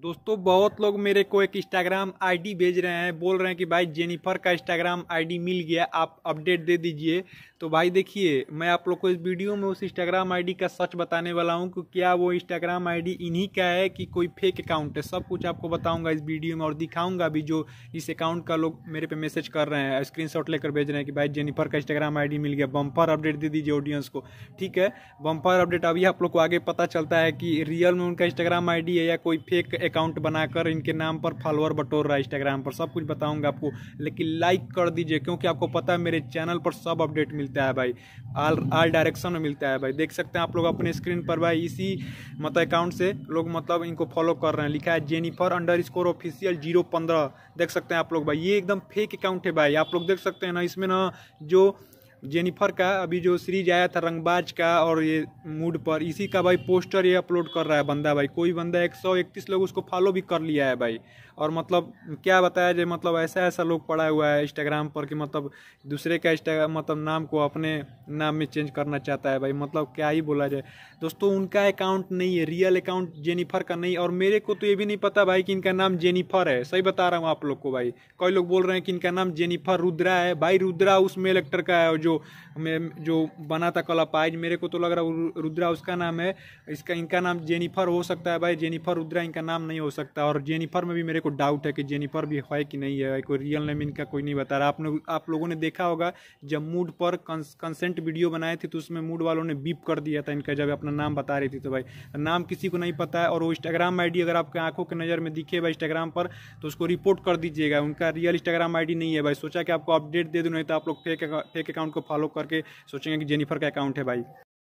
दोस्तों बहुत लोग मेरे को एक इंस्टाग्राम आईडी भेज रहे हैं बोल रहे हैं कि भाई जेनिफर का इंस्टाग्राम आईडी मिल गया आप अपडेट दे दीजिए तो भाई देखिए मैं आप लोग को इस वीडियो में उस इंस्टाग्राम आईडी का सच बताने वाला हूं कि क्या वो इंस्टाग्राम आईडी इन्हीं का है कि कोई फेक अकाउंट है सब कुछ आपको बताऊँगा इस वीडियो में और दिखाऊँगा भी जो इस अकाउंट का लोग मेरे पे मैसेज कर रहे हैं स्क्रीन लेकर भेज रहे हैं कि भाई जेनिफर का इंस्टाग्राम आई मिल गया बम्पर अपडेट दे दीजिए ऑडियंस को ठीक है बम्पर अपडेट अभी आप लोग को आगे पता चलता है कि रियल में उनका इंस्टाग्राम आई है या कोई फेक अकाउंट बनाकर इनके नाम पर फॉलोअर बटोर रहा है इंस्टाग्राम पर सब कुछ बताऊंगा आपको लेकिन लाइक कर दीजिए क्योंकि आपको पता है मेरे चैनल पर सब अपडेट मिलता है भाई आल आल डायरेक्शन में मिलता है भाई देख सकते हैं आप लोग अपने स्क्रीन पर भाई इसी मतलब अकाउंट से लोग मतलब इनको फॉलो कर रहे हैं लिखा है Jennifer underscore official zero पंद्रह देख सकते हैं आप लोग भाई ये एकदम फेक अकाउंट है भाई आप लोग देख सकते हैं ना इसमें ना जो जेनिफर का अभी जो सीरीज आया था रंगबाज का और ये मूड पर इसी का भाई पोस्टर ये अपलोड कर रहा है बंदा भाई कोई बंदा एक सौ इकतीस लोग उसको फॉलो भी कर लिया है भाई और मतलब क्या बताया जाए मतलब ऐसा ऐसा लोग पड़ा हुआ है इंस्टाग्राम पर कि मतलब दूसरे का इंस्टाग्राम मतलब नाम को अपने नाम में चेंज करना चाहता है भाई मतलब क्या ही बोला जाए दोस्तों उनका अकाउंट नहीं है रियल अकाउंट जेनिफर का नहीं और मेरे को तो ये भी नहीं पता भाई कि इनका नाम जेनिफर है सही बता रहा हूँ आप लोग को भाई कई लोग बोल रहे हैं कि इनका नाम जेनिफर रुद्रा है भाई रुद्रा उस मेल एक्टर का है जो जो जो बना था कलापाइज मेरे को तो लग रहा है रुद्रा उसका नाम है इसका इनका नाम जेनिफर हो सकता है भाई जेनिफर रुद्रा इनका नाम नहीं हो सकता और जेनिफर में भी मेरे को डाउट है कि जेनिफर भी है कि नहीं है कोई रियल नेम इनका कोई नहीं बता रहा आप आप लोगों ने देखा होगा जब मूड पर कंसेंट वीडियो बनाए थे तो उसमें मूड वालों ने बीप कर दिया था इनका जब अपना नाम बता रही थी तो भाई नाम किसी को नहीं पता है और वो इंस्टाग्राम आई अगर आपके आंखों की नज़र में दिखे भाई इंस्टाग्राम पर तो उसको रिपोर्ट कर दीजिएगा उनका रियल इंस्टाग्राम आईडी नहीं है भाई सोचा कि आपको अपडेट दे दूँ नहीं तो आप लोग फेक फेक अकाउंट को फॉलो करके सोचेंगे कि जेनिफर का अकाउंट है भाई